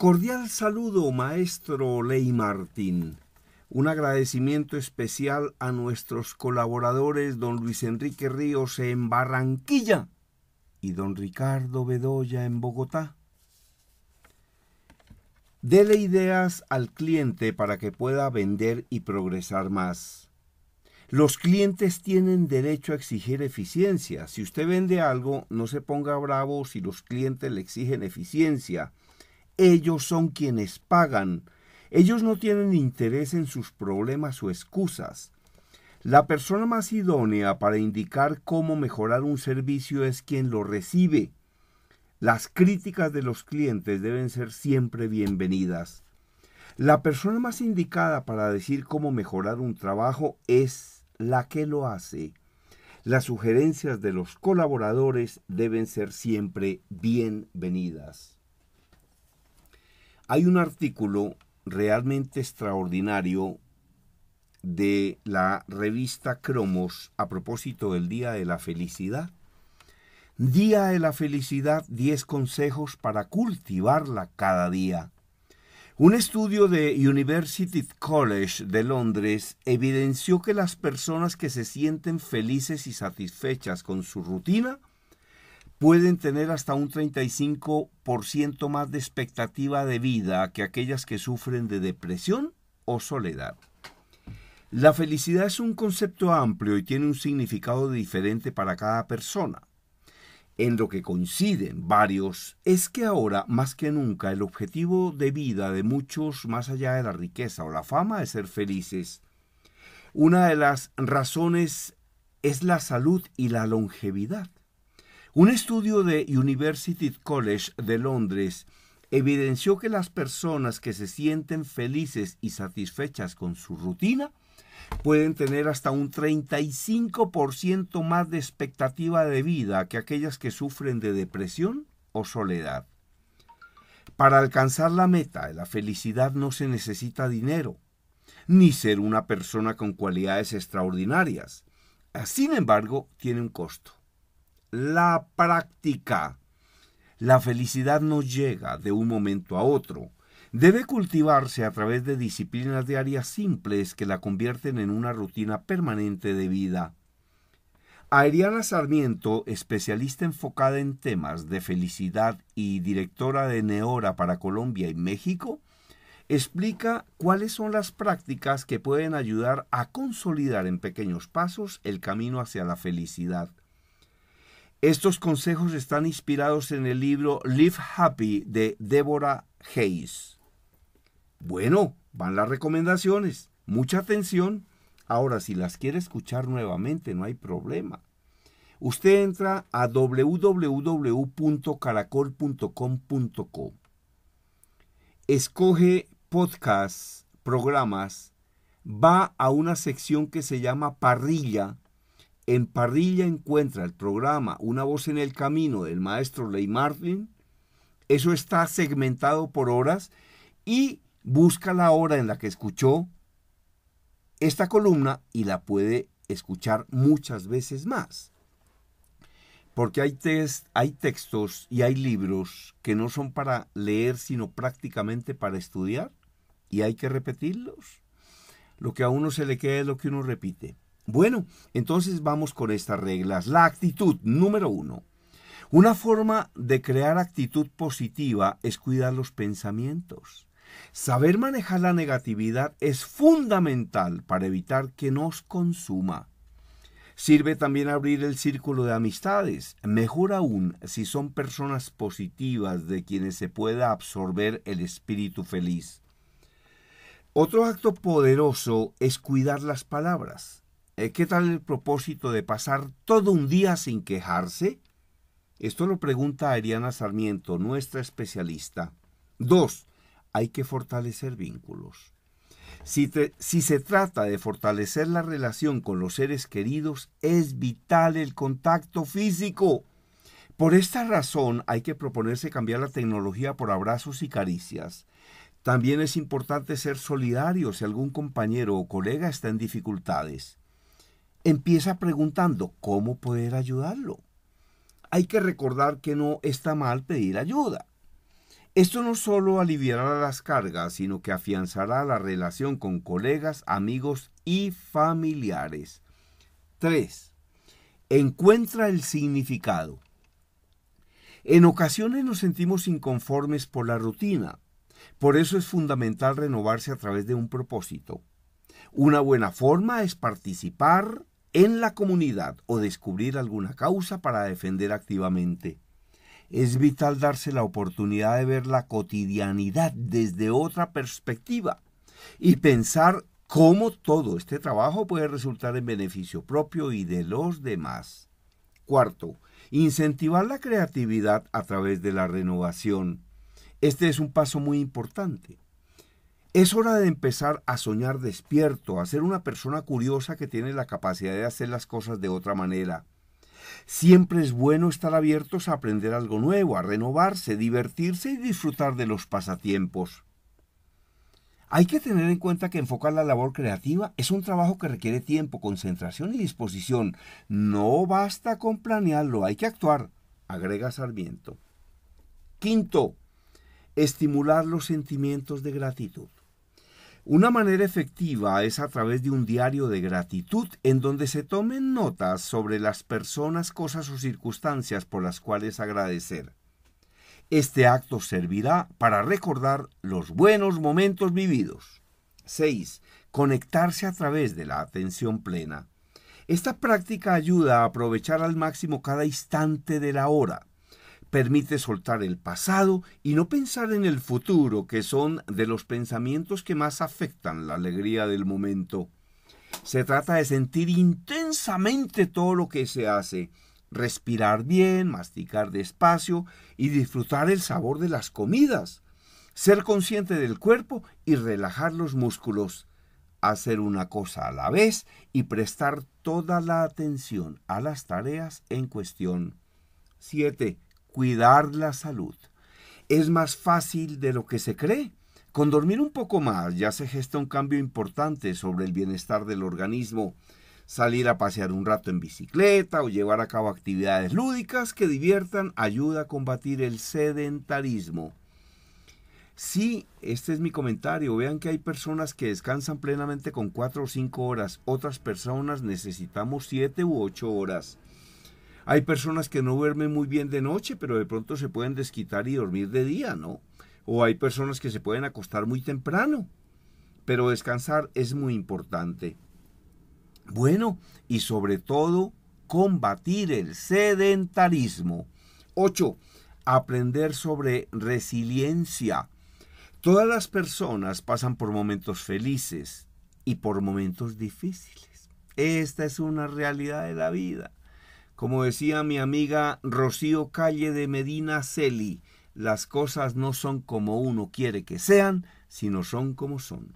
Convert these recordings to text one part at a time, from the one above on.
Cordial saludo, maestro Ley Martín. Un agradecimiento especial a nuestros colaboradores, don Luis Enrique Ríos en Barranquilla y don Ricardo Bedoya en Bogotá. Dele ideas al cliente para que pueda vender y progresar más. Los clientes tienen derecho a exigir eficiencia. Si usted vende algo, no se ponga bravo si los clientes le exigen eficiencia. Ellos son quienes pagan. Ellos no tienen interés en sus problemas o excusas. La persona más idónea para indicar cómo mejorar un servicio es quien lo recibe. Las críticas de los clientes deben ser siempre bienvenidas. La persona más indicada para decir cómo mejorar un trabajo es la que lo hace. Las sugerencias de los colaboradores deben ser siempre bienvenidas. Hay un artículo realmente extraordinario de la revista Cromos a propósito del Día de la Felicidad. Día de la Felicidad, 10 consejos para cultivarla cada día. Un estudio de University College de Londres evidenció que las personas que se sienten felices y satisfechas con su rutina pueden tener hasta un 35% más de expectativa de vida que aquellas que sufren de depresión o soledad. La felicidad es un concepto amplio y tiene un significado diferente para cada persona. En lo que coinciden varios es que ahora, más que nunca, el objetivo de vida de muchos, más allá de la riqueza o la fama, es ser felices. Una de las razones es la salud y la longevidad. Un estudio de University College de Londres evidenció que las personas que se sienten felices y satisfechas con su rutina pueden tener hasta un 35% más de expectativa de vida que aquellas que sufren de depresión o soledad. Para alcanzar la meta de la felicidad no se necesita dinero, ni ser una persona con cualidades extraordinarias. Sin embargo, tiene un costo la práctica. La felicidad no llega de un momento a otro. Debe cultivarse a través de disciplinas diarias simples que la convierten en una rutina permanente de vida. Ariana Sarmiento, especialista enfocada en temas de felicidad y directora de Neora para Colombia y México, explica cuáles son las prácticas que pueden ayudar a consolidar en pequeños pasos el camino hacia la felicidad. Estos consejos están inspirados en el libro Live Happy de Deborah Hayes. Bueno, van las recomendaciones. Mucha atención. Ahora, si las quiere escuchar nuevamente, no hay problema. Usted entra a www.caracol.com.co. Escoge podcasts, programas, va a una sección que se llama parrilla en parrilla encuentra el programa Una voz en el camino del maestro Ley Martin. Eso está segmentado por horas y busca la hora en la que escuchó esta columna y la puede escuchar muchas veces más. Porque hay, hay textos y hay libros que no son para leer, sino prácticamente para estudiar y hay que repetirlos. Lo que a uno se le queda es lo que uno repite. Bueno, entonces vamos con estas reglas. La actitud, número uno. Una forma de crear actitud positiva es cuidar los pensamientos. Saber manejar la negatividad es fundamental para evitar que nos consuma. Sirve también abrir el círculo de amistades, mejor aún si son personas positivas de quienes se pueda absorber el espíritu feliz. Otro acto poderoso es cuidar las palabras. Eh, ¿Qué tal el propósito de pasar todo un día sin quejarse? Esto lo pregunta Ariana Sarmiento, nuestra especialista. Dos, hay que fortalecer vínculos. Si, si, se trata de fortalecer la relación con los seres queridos, es vital el contacto físico. Por esta razón hay que proponerse cambiar la tecnología por abrazos y caricias. También es importante ser solidario si algún compañero o colega está en dificultades empieza preguntando cómo poder ayudarlo. Hay que recordar que no está mal pedir ayuda. Esto no solo aliviará las cargas, sino que afianzará la relación con colegas, amigos y familiares. 3. Encuentra el significado. En ocasiones nos sentimos inconformes por la rutina. Por eso es fundamental renovarse a través de un propósito. Una buena forma es participar en la comunidad o descubrir alguna causa para defender activamente. Es vital darse la oportunidad de ver la cotidianidad desde otra perspectiva y pensar cómo todo este trabajo puede resultar en beneficio propio y de los demás. Cuarto, incentivar la creatividad a través de la renovación. Este es un paso muy importante. Es hora de empezar a soñar despierto, a ser una persona curiosa que tiene la capacidad de hacer las cosas de otra manera. Siempre es bueno estar abiertos a aprender algo nuevo, a renovarse, divertirse y disfrutar de los pasatiempos. Hay que tener en cuenta que enfocar la labor creativa es un trabajo que requiere tiempo, concentración y disposición. No basta con planearlo, hay que actuar, agrega Sarmiento. Quinto, estimular los sentimientos de gratitud. Una manera efectiva es a través de un diario de gratitud en donde se tomen notas sobre las personas, cosas o circunstancias por las cuales agradecer. Este acto servirá para recordar los buenos momentos vividos. 6. Conectarse a través de la atención plena. Esta práctica ayuda a aprovechar al máximo cada instante de la hora permite soltar el pasado y no pensar en el futuro, que son de los pensamientos que más afectan la alegría del momento. Se trata de sentir intensamente todo lo que se hace, respirar bien, masticar despacio y disfrutar el sabor de las comidas, ser consciente del cuerpo y relajar los músculos, hacer una cosa a la vez y prestar toda la atención a las tareas en cuestión. 7 cuidar la salud. Es más fácil de lo que se cree. Con dormir un poco más ya se gesta un cambio importante sobre el bienestar del organismo. Salir a pasear un rato en bicicleta o llevar a cabo actividades lúdicas que diviertan ayuda a combatir el sedentarismo. Sí, este es mi comentario. Vean que hay personas que descansan plenamente con 4 o 5 horas. Otras personas necesitamos 7 u 8 horas. Hay personas que no duermen muy bien de noche, pero de pronto se pueden desquitar y dormir de día, ¿no? O hay personas que se pueden acostar muy temprano, pero descansar es muy importante. Bueno, y sobre todo, combatir el sedentarismo. 8. Aprender sobre resiliencia. Todas las personas pasan por momentos felices y por momentos difíciles. Esta es una realidad de la vida. Como decía mi amiga Rocío Calle de Medina Celi, las cosas no son como uno quiere que sean, sino son como son.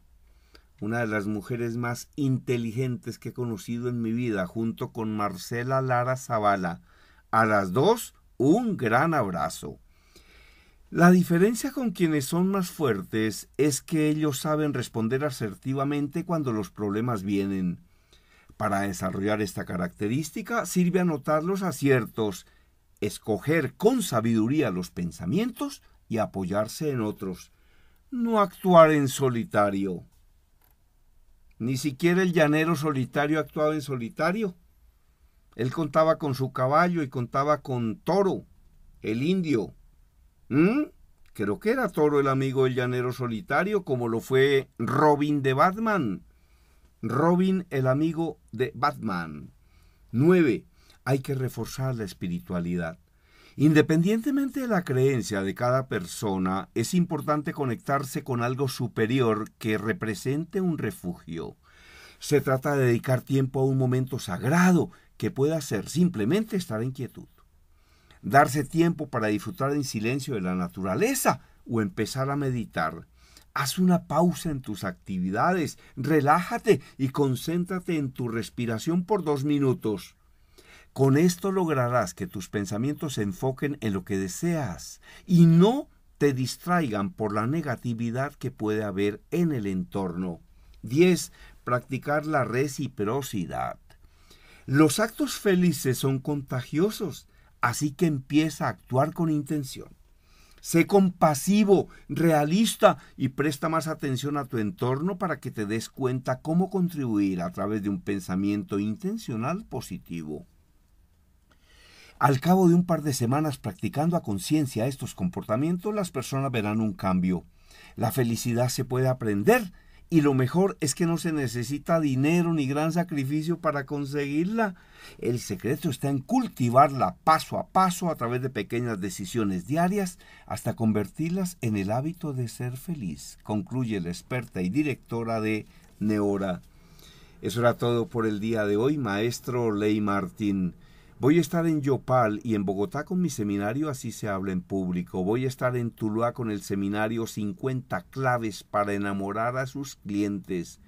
Una de las mujeres más inteligentes que he conocido en mi vida, junto con Marcela Lara Zavala. A las dos, un gran abrazo. La diferencia con quienes son más fuertes es que ellos saben responder asertivamente cuando los problemas vienen. Para desarrollar esta característica sirve anotar los aciertos, escoger con sabiduría los pensamientos y apoyarse en otros. No actuar en solitario. Ni siquiera el llanero solitario actuaba en solitario. Él contaba con su caballo y contaba con Toro, el indio. ¿Mm? Creo que era Toro el amigo del llanero solitario, como lo fue Robin de Batman. Robin, el amigo de Batman. 9. Hay que reforzar la espiritualidad. Independientemente de la creencia de cada persona, es importante conectarse con algo superior que represente un refugio. Se trata de dedicar tiempo a un momento sagrado que pueda ser simplemente estar en quietud. Darse tiempo para disfrutar en silencio de la naturaleza o empezar a meditar Haz una pausa en tus actividades, relájate y concéntrate en tu respiración por dos minutos. Con esto lograrás que tus pensamientos se enfoquen en lo que deseas y no te distraigan por la negatividad que puede haber en el entorno. 10. Practicar la reciprocidad. Los actos felices son contagiosos, así que empieza a actuar con intención. Sé compasivo, realista y presta más atención a tu entorno para que te des cuenta cómo contribuir a través de un pensamiento intencional positivo. Al cabo de un par de semanas practicando a conciencia estos comportamientos, las personas verán un cambio. La felicidad se puede aprender y lo mejor es que no se necesita dinero ni gran sacrificio para conseguirla. El secreto está en cultivarla paso a paso a través de pequeñas decisiones diarias hasta convertirlas en el hábito de ser feliz, concluye la experta y directora de Neora. Eso era todo por el día de hoy, maestro Ley Martín. Voy a estar en Yopal y en Bogotá con mi seminario Así se habla en público. Voy a estar en Tuluá con el seminario 50 claves para enamorar a sus clientes.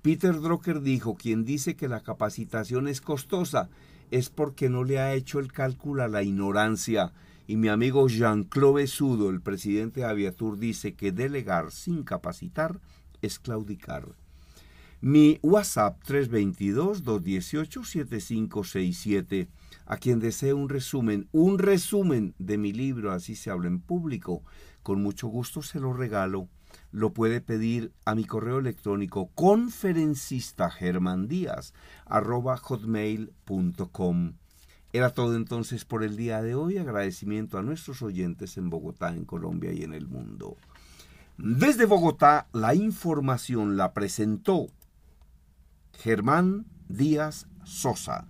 Peter Drucker dijo, quien dice que la capacitación es costosa es porque no le ha hecho el cálculo a la ignorancia. Y mi amigo Jean-Claude Sudo, el presidente de Aviatur, dice que delegar sin capacitar es claudicar. Mi WhatsApp 322-218-7567. A quien desee un resumen, un resumen de mi libro, así se habla en público, con mucho gusto se lo regalo. Lo puede pedir a mi correo electrónico conferencista hotmail.com. Era todo entonces por el día de hoy. Agradecimiento a nuestros oyentes en Bogotá, en Colombia y en el mundo. Desde Bogotá, la información la presentó Germán Díaz Sosa.